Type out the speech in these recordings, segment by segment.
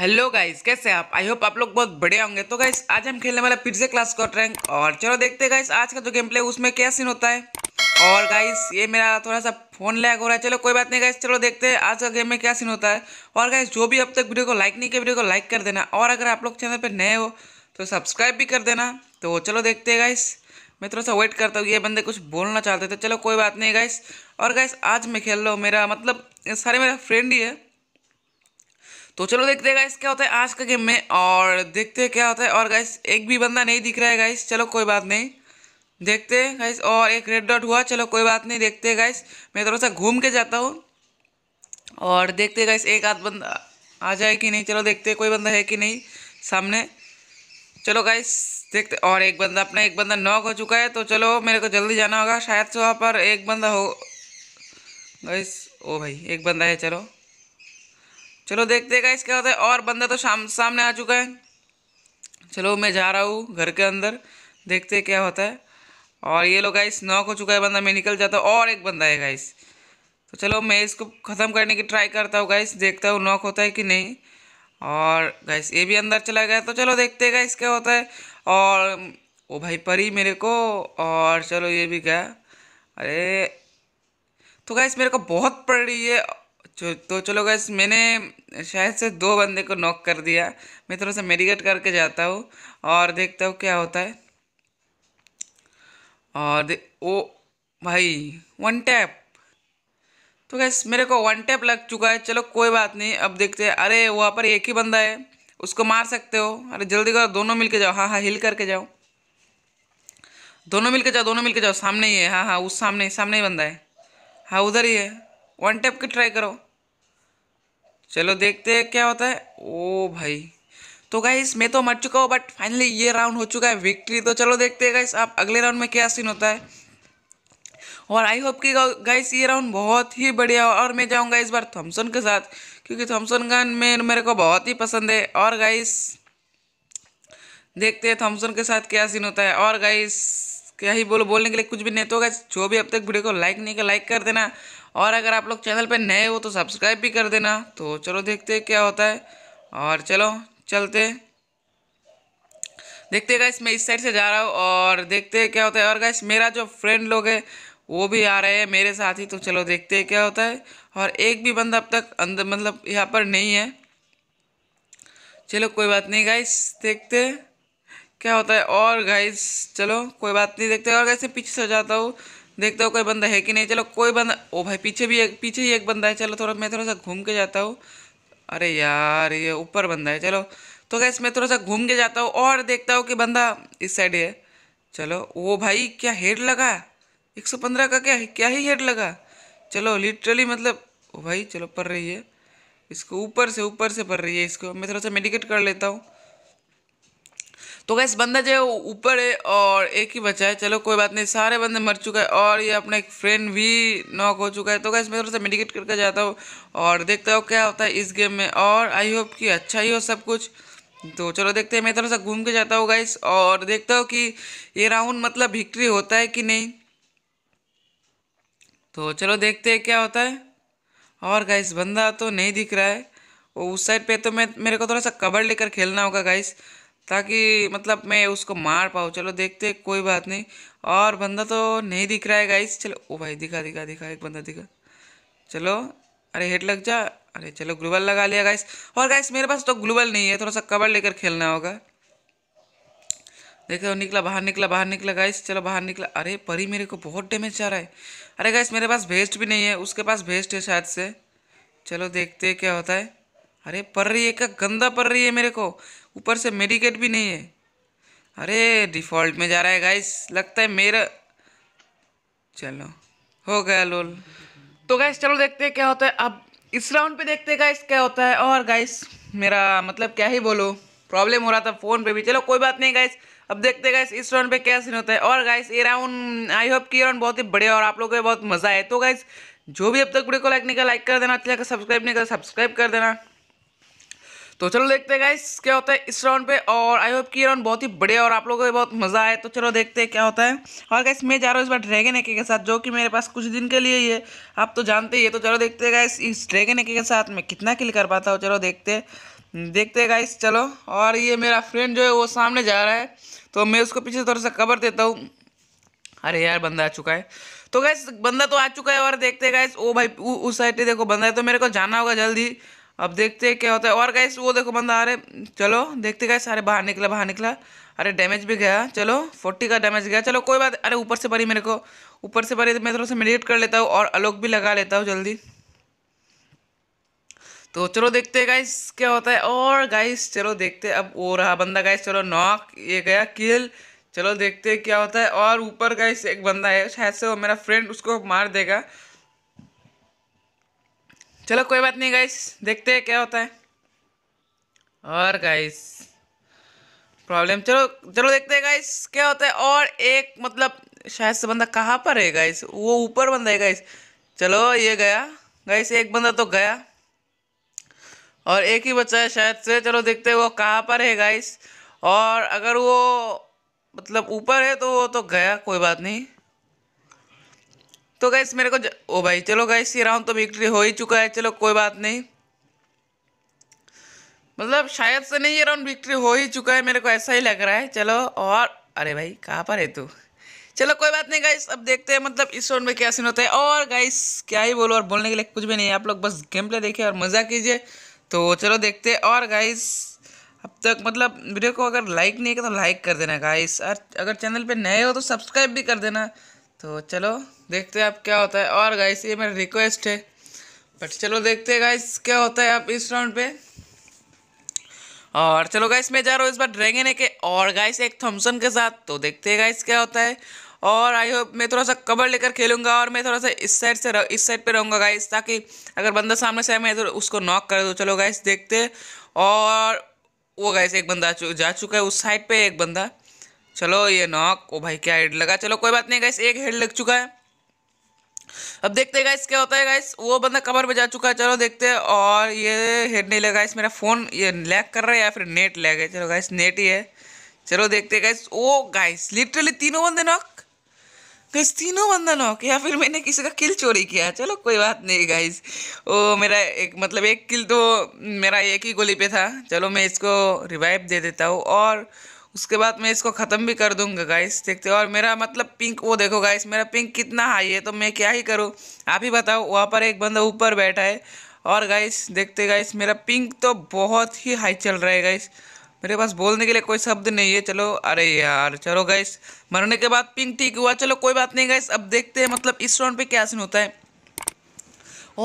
Hello guys कैसे आप I hope आप लोग बहुत बढ़िया होंगे तो गाइस आज हम खेलने वाले फिर से क्लास कॉट रैंक और चलो देखते हैं गाइस आज का जो गेम प्ले उसमें क्या सीन होता है और गाइस ये मेरा थोड़ा सा फ़ोन लैग हो रहा है चलो कोई बात नहीं गाइस चलो देखते हैं आज का गेम में क्या सीन होता है और गाइस जो भी अब तक वीडियो को लाइक नहीं किया वीडियो को लाइक कर देना और अगर आप लोग चैनल पर नए हो तो सब्सक्राइब भी कर देना तो चलो देखते हैं गाइस मैं थोड़ा सा वेट करता हूँ ये बंदे कुछ बोलना चाहते थे चलो कोई बात नहीं गाइस और गाइस आज मैं खेल रहा हूँ मेरा मतलब सारे मेरा फ्रेंड ही है तो चलो देखते हैं गाइस क्या होता है आज का गेम में और देखते हैं क्या होता है और गाइस एक भी बंदा नहीं दिख रहा है गाइस चलो कोई बात नहीं देखते हैं गाइस और एक रेड डॉट हुआ चलो कोई बात नहीं देखते हैं गाइस मैं थोड़ा सा घूम के जाता हूँ और देखते हैं गाइस एक आध बंदा आ जाए कि नहीं चलो देखते कोई बंदा है कि नहीं सामने चलो गाइस देखते और एक बंदा अपना एक बंदा नॉक हो चुका है तो चलो मेरे को जल्दी जाना होगा शायद से वहाँ पर एक बंदा हो गाइस ओ भाई एक बंदा है चलो चलो देखते हैं गाइस क्या होता है और बंदा तो शाम सामने आ चुका है चलो मैं जा रहा हूँ घर के अंदर देखते क्या होता है और ये लोग गाइस नॉक हो चुका है बंदा मैं निकल जाता हूँ और एक बंदा है गाइस तो चलो मैं इसको ख़त्म करने की ट्राई करता हूँ गाइस देखता हूँ नॉक होता है कि नहीं और गाइस ये भी अंदर चला गया तो चलो देखते हैं गाइस क्या होता है और वो भाई परी मेरे को और चलो ये भी गया अरे तो गाइस मेरे को बहुत पड़ रही है तो, तो चलो गैस मैंने शायद से दो बंदे को नॉक कर दिया मैं थोड़ा सा मेडिकेट करके जाता हूँ और देखता हूँ क्या होता है और ओ भाई वन टैप तो गैस मेरे को वन टैप लग चुका है चलो कोई बात नहीं अब देखते हैं अरे वहाँ पर एक ही बंदा है उसको मार सकते हो अरे जल्दी करो दोनों मिल के जाओ हाँ हाँ हिल करके जाओ दोनों मिल के जाओ दोनों मिल के जाओ सामने ही है हाँ हाँ उस सामने सामने ही बंदा है हाँ उधर ही है वन टैप के ट्राई करो चलो देखते हैं क्या होता है ओ भाई तो गाइस मैं तो मर चुका हूँ बट फाइनली ये राउंड हो चुका है विक्ट्री तो चलो देखते हैं गाइस आप अगले राउंड में क्या सीन होता है और आई होप कि गाइस ये राउंड बहुत ही बढ़िया हो और मैं जाऊँगा इस बार थॉमसन के साथ क्योंकि थॉमसन गन में मेरे को बहुत ही पसंद है और गाइस देखते हैं थॉमसन के साथ क्या सीन होता है और गाइस क्या ही बोलो बोलने के लिए कुछ भी नहीं तो गाइस जो भी अब तक वीडियो को लाइक नहीं किया लाइक कर देना और अगर आप लोग चैनल पे नए हो तो सब्सक्राइब भी कर देना तो चलो देखते हैं क्या होता है और चलो चलते देखते हैं गाइस मैं इस साइड से जा रहा हूँ और देखते हैं क्या होता है और गाइस मेरा जो फ्रेंड लोग है वो भी आ रहे हैं मेरे साथ ही तो चलो देखते हैं क्या होता है और एक भी बंदा अब तक अंदर मतलब यहाँ पर नहीं है चलो कोई बात नहीं गाइस देखते क्या होता है और गाइस चलो कोई बात नहीं देखते और गाइस मैं पीछे से जाता हूँ देखता हूँ कोई बंदा है कि नहीं चलो कोई बंदा ओ भाई पीछे भी एक पीछे ही एक बंदा है चलो थोड़ा मैं थोड़ा सा घूम के जाता हूँ अरे यार ये ऊपर बंदा है चलो तो क्या मैं थोड़ा सा घूम के जाता हूँ और देखता हूँ कि बंदा इस साइड है चलो वो भाई क्या हेड लगा एक सौ पंद्रह का क्या क्या ही हेड लगा चलो लिटरली मतलब ओ भाई चलो पड़ रही है इसको ऊपर से ऊपर से पड़ रही है इसको मैं थोड़ा सा मेडिकेट कर लेता हूँ तो गैस बंदा जो है ऊपर है और एक ही बचा है चलो कोई बात नहीं सारे बंदे मर चुका है और ये अपना एक फ्रेंड भी नॉक हो चुका है तो गैस मैं थोड़ा सा मेडिकेट करके जाता हूँ और देखता हूँ क्या होता है इस गेम में और आई होप कि अच्छा ही हो सब कुछ तो चलो देखते हैं मैं थोड़ा सा घूम के जाता हूँ गाइस और देखता हूँ कि ये राउंड मतलब विक्ट्री होता है कि नहीं तो चलो देखते हैं क्या होता है और गाइस बंदा तो नहीं दिख रहा है वो उस साइड पे तो मैं मेरे को थोड़ा सा कवर लेकर खेलना होगा गाइस ताकि मतलब मैं उसको मार पाऊँ चलो देखते कोई बात नहीं और बंदा तो नहीं दिख रहा है गाइस चलो ओ भाई दिखा दिखा दिखा एक बंदा दिखा चलो अरे हेड लग जा अरे चलो ग्लूबल लगा लिया गाइस और गाइस मेरे पास तो ग्लूबल नहीं है थोड़ा सा कवर लेकर खेलना होगा देखो निकला बाहर निकला बाहर निकला गाइस चलो बाहर निकला अरे परी मेरे को बहुत डैमेज आ रहा है अरे गाइस मेरे पास वेस्ट भी नहीं है उसके पास भेस्ट है शायद से चलो देखते क्या होता है अरे पड़ रही है क्या गंदा पड़ रही है मेरे को ऊपर से मेडिकेट भी नहीं है अरे डिफ़ॉल्ट में जा रहा है गाइस लगता है मेरा चलो हो गया लोल तो गाइस चलो देखते हैं क्या होता है अब इस राउंड पे देखते हैं गाइस क्या होता है और गाइस मेरा मतलब क्या ही बोलो प्रॉब्लम हो रहा था फ़ोन पे भी चलो कोई बात नहीं गाइस अब देखते गाइस इस राउंड पे क्या सीन होता है और गाइस ये राउंड आई होप कि राउंड बहुत ही बढ़िया और आप लोगों को बहुत मज़ा आए तो गाइस जो भी अब तक वीडियो को लाइक नहीं कर लाइक कर देना अच्छा लगा सब्सक्राइब नहीं कर सब्सक्राइब कर देना तो चलो देखते हैं गाइस क्या होता है इस राउंड पे और आई होप कि राउंड बहुत ही बढ़िया और आप लोगों को बहुत मज़ा आए तो चलो देखते हैं क्या होता है और गाइस मैं जा रहा हूँ इस बार ड्रैगन एके के साथ जो कि मेरे पास कुछ दिन के लिए ही है आप तो जानते ही है तो चलो देखते गाइस इस ड्रैगन एके के साथ मैं कितना किल कर पाता हूँ चलो देखते हम्म, देखते गाइस चलो और ये मेरा फ्रेंड जो है वो सामने जा रहा है तो मैं उसको पीछे थोड़ा सा कवर देता हूँ अरे यार बंदा आ चुका है तो गैस बंदा तो आ चुका है और देखते हैं गैस ओ भाई उ, उस साइड देखो बंदा है तो मेरे को जाना होगा जल्दी अब देखते हैं क्या होता है और गैस वो देखो बंदा अरे चलो देखते गए सारे बाहर निकला बाहर निकला अरे डैमेज भी गया चलो फोर्टी का डैमेज गया चलो कोई बात अरे ऊपर से परी मेरे को ऊपर से परी मैं थोड़ा सा मेडिकेट कर लेता हूँ और अलोक भी लगा लेता हूँ जल्दी तो चलो देखते हैं गाइस क्या होता है और गाइस चलो देखते अब वो रहा बंदा गाइस चलो नॉक ये गया किल चलो देखते हैं क्या होता है और ऊपर गाइस एक बंदा है शायद से वो मेरा फ्रेंड उसको मार देगा चलो कोई बात नहीं गाइस देखते हैं क्या होता है और गाइस प्रॉब्लम चलो चलो देखते हैं गाइस क्या होता है और एक मतलब शायद से बंदा कहाँ पर है गाइस वो ऊपर बंदा है गाइस चलो ये गया गाइस एक बंदा तो गया और एक ही बच्चा है शायद से चलो देखते हैं वो कहाँ पर है गाइस और अगर वो मतलब ऊपर है तो वो तो गया कोई बात नहीं तो गैस मेरे को ज... ओ भाई चलो गैस ये राउंड तो विक्ट्री हो ही चुका है चलो कोई बात नहीं मतलब शायद से नहीं ये राउंड विक्ट्री हो ही चुका है मेरे को ऐसा ही लग रहा है चलो और अरे भाई कहाँ पर है तू चलो कोई बात नहीं गाइस अब देखते हैं मतलब इस राउंड में क्या सीन होता है और गाइस क्या ही बोलो और बोलने के लिए कुछ भी नहीं है आप लोग बस गेम प्ले देखिए और मज़ा कीजिए तो चलो देखते हैं और गाइस अब तक मतलब वीडियो को अगर लाइक नहीं किया तो लाइक कर देना गाइस और अगर चैनल पे नए हो तो सब्सक्राइब भी कर देना तो चलो देखते हैं अब क्या होता है और गाइस ये मेरा रिक्वेस्ट है बट चलो देखते हैं गाइस क्या होता है अब इस राउंड पे और चलो गाइस मैं जा रहा हूँ इस बार ड्रैगन है के और गाइस एक थम्सन के साथ तो देखते हैं गाइस क्या होता है और आई होप मैं थोड़ा सा कवर लेकर खेलूंगा और मैं थोड़ा सा इस साइड से इस साइड पे रहूँगा गाइस ताकि अगर बंदा सामने से आए मैं तो उसको नॉक कर दूँ चलो गाइस देखते और वो गाइस एक बंदा जा चुका है उस साइड पर एक बंदा चलो ये नॉक ओ भाई क्या हेड लगा चलो कोई बात नहीं गाइस एक हेड लग चुका है अब देखते हैं गाइस क्या होता है गाइस वो बंदा कमर में जा चुका है चलो देखते हैं और ये हेड नहीं लगा इस मेरा फ़ोन ये लैग कर रहा है या फिर नेट लैग है चलो गाइस नेट ही है चलो देखते हैं गाइस ओ गाइस लिटरली तीनों बंदे नॉक गाइस तीनों बंदा नॉक या फिर मैंने किसी का किल चोरी किया चलो कोई बात नहीं गाइस ओ मेरा एक मतलब एक किल तो मेरा एक ही गोली पे था चलो मैं इसको रिवाइव दे देता हूँ और उसके बाद मैं इसको ख़त्म भी कर दूंगा गाइस देखते हो और मेरा मतलब पिंक वो देखो गाइस मेरा पिंक कितना हाई है तो मैं क्या ही करूँ आप ही बताओ वहाँ पर एक बंदा ऊपर बैठा है और गाइस देखते गाइस मेरा पिंक तो बहुत ही हाई चल रहा है गाइस मेरे पास बोलने के लिए कोई शब्द नहीं है चलो अरे यार चलो गाइस मरने के बाद पिंक ठीक हुआ चलो कोई बात नहीं गाइस अब देखते हैं मतलब इस राउंड पे क्या सीन होता है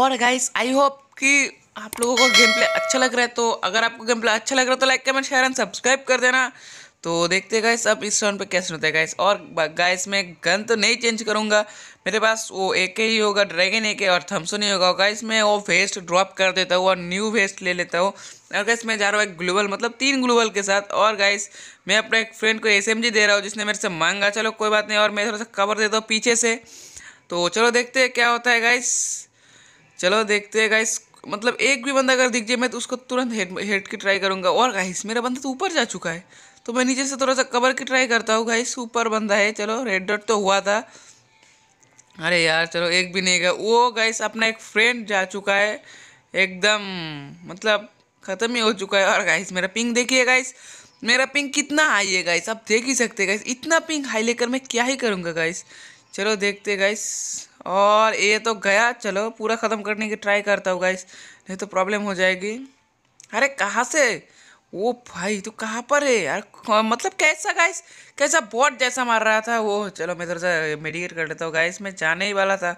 और गाइस आई होप कि आप लोगों को गेम प्ले अच्छा लग रहा है तो अगर आपको गेम प्ले अच्छा लग रहा है तो like comment share and subscribe कर देना तो देखते हैं गाइस अब इस राउंड पे कैसे होता है गाइस और गाइस मैं गन तो नहीं चेंज करूँगा मेरे पास वो एक ही होगा ड्रैगन एक और थम्सो नहीं होगा गाइस मैं वो वेस्ट ड्रॉप कर देता हूँ और न्यू वेस्ट ले लेता हूँ और गाइस मैं जा रहा हूँ एक ग्लोबल मतलब तीन ग्लोबल के साथ और गाइस मैं अपने एक फ्रेंड को एस दे रहा हूँ जिसने मेरे से मांगा चलो कोई बात नहीं और मैं थोड़ा सा कवर देता हूँ पीछे से तो चलो देखते हैं क्या होता है गाइस चलो देखते हैं गाइस मतलब एक भी बंदा अगर दिख जाए मैं तो उसको तुरंत हेड हेड की ट्राई करूँगा और गाइस मेरा बंदा तो ऊपर जा चुका है तो मैं नीचे से थोड़ा सा कवर की ट्राई करता हूँ गाइस सुपर बंदा है चलो रेड डॉट तो हुआ था अरे यार चलो एक भी नहीं गया वो गाइस अपना एक फ्रेंड जा चुका है एकदम मतलब ख़त्म ही हो चुका है और गाइस मेरा पिंग देखिए गाइस मेरा पिंग कितना हाई है गाइस आप देख ही सकते गाइस इतना पिंग हाई लेकर मैं क्या ही करूँगा गाइस चलो देखते गाइस और ये तो गया चलो पूरा ख़त्म करने की ट्राई करता हूँ गाइस नहीं तो प्रॉब्लम हो जाएगी अरे कहाँ से वो भाई तो कहाँ पर है यार हाँ, मतलब कैसा गाइस कैसा बॉट जैसा मार रहा था वो चलो मैं थोड़ा सा मेडिकेट कर लेता हूँ गाइस मैं जाने ही वाला था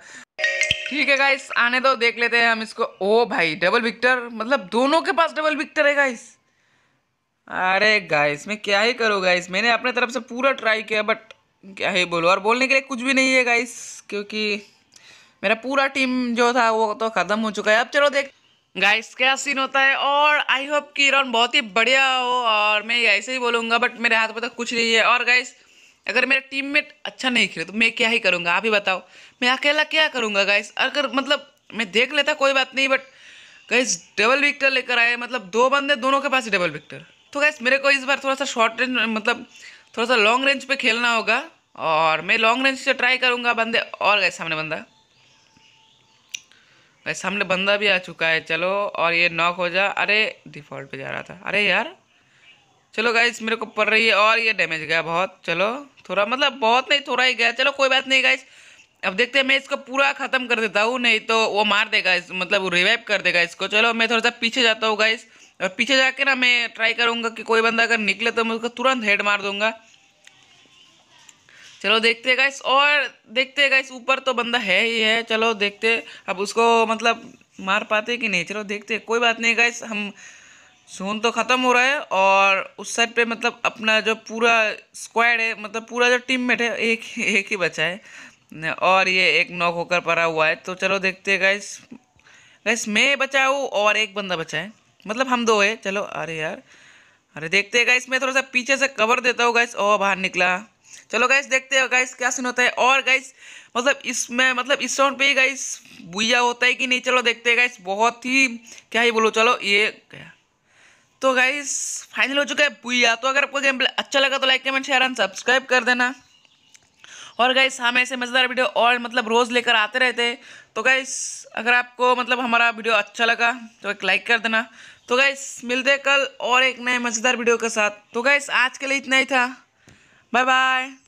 ठीक है गाइस आने दो देख लेते हैं हम इसको ओ भाई डबल विक्टर मतलब दोनों के पास डबल विक्टर है गाइस अरे गाइस मैं क्या ही करूँ गाइस मैंने अपने तरफ से पूरा ट्राई किया बट क्या ही बोलो और बोलने के लिए कुछ भी नहीं है गाइस क्योंकि मेरा पूरा टीम जो था वो तो ख़त्म हो चुका है अब चलो देख गाइस क्या सीन होता है और आई होप कि राउंड बहुत ही बढ़िया हो और मैं ऐसे ही बोलूँगा बट मेरे हाथ में तो कुछ नहीं है और गाइस अगर मेरा टीम मेट अच्छा नहीं खेले तो मैं क्या ही करूँगा आप ही बताओ मैं अकेला क्या करूँगा गाइस अगर मतलब मैं देख लेता कोई बात नहीं बट गाइस डबल विक्टर लेकर आए मतलब दो बंदे दोनों के पास ही डबल विक्टर तो गाइस मेरे को इस बार थोड़ा सा शॉर्ट रेंज मतलब थोड़ा सा लॉन्ग रेंज पर खेलना होगा और मैं लॉन्ग रेंज से ट्राई करूँगा बंदे और गए सामने बंदा भाई सामने बंदा भी आ चुका है चलो और ये नॉक हो जा अरे डिफॉल्ट पे जा रहा था अरे यार चलो गाइस मेरे को पड़ रही है और ये डैमेज गया बहुत चलो थोड़ा मतलब बहुत नहीं थोड़ा ही गया चलो कोई बात नहीं गाइस अब देखते हैं मैं इसको पूरा ख़त्म कर देता हूँ नहीं तो वो मार देगा इस मतलब वो रिवाइव कर देगा इसको चलो मैं थोड़ा सा पीछे जाता हूँ गाइस और पीछे जाके ना मैं ट्राई करूँगा कि कोई बंदा अगर निकले तो मैं उसको तुरंत हेड मार दूंगा चलो देखते हैं गाइस और देखते हैं गाइस ऊपर तो बंदा है ही है चलो देखते अब उसको मतलब मार पाते कि नहीं चलो देखते कोई बात नहीं गाइस हम सोन तो ख़त्म हो रहा है और उस साइड पे मतलब अपना जो पूरा स्क्वाड है मतलब पूरा जो टीममेट है एक एक ही बचा है और ये एक नॉक होकर पड़ा हुआ है तो चलो देखते हैं गाइस गाइस मैं बचा हूँ और एक बंदा बचा है मतलब हम दो है चलो अरे यार अरे देखते हैं गाइस मैं थोड़ा सा पीछे से कवर देता हूँ गाइस और बाहर निकला चलो गाइस देखते हैं गाइस क्या सीन होता है और गाइस मतलब इसमें मतलब इस राउंड पे ही गाइस बुया होता है कि नहीं चलो देखते हैं गाइस बहुत ही क्या ही बोलो चलो ये गया तो गाइस फाइनल हो चुका है बुया तो अगर आपको गेम प्ले अच्छा लगा तो like comment share and subscribe कर देना और गाइस हम ऐसे मज़ेदार वीडियो और मतलब रोज़ लेकर आते रहते हैं तो गाइस अगर आपको मतलब हमारा वीडियो अच्छा लगा तो एक लाइक कर देना तो गाइस मिलते कल और एक नए मज़ेदार वीडियो के साथ तो गाइस आज के लिए इतना ही था Bye bye.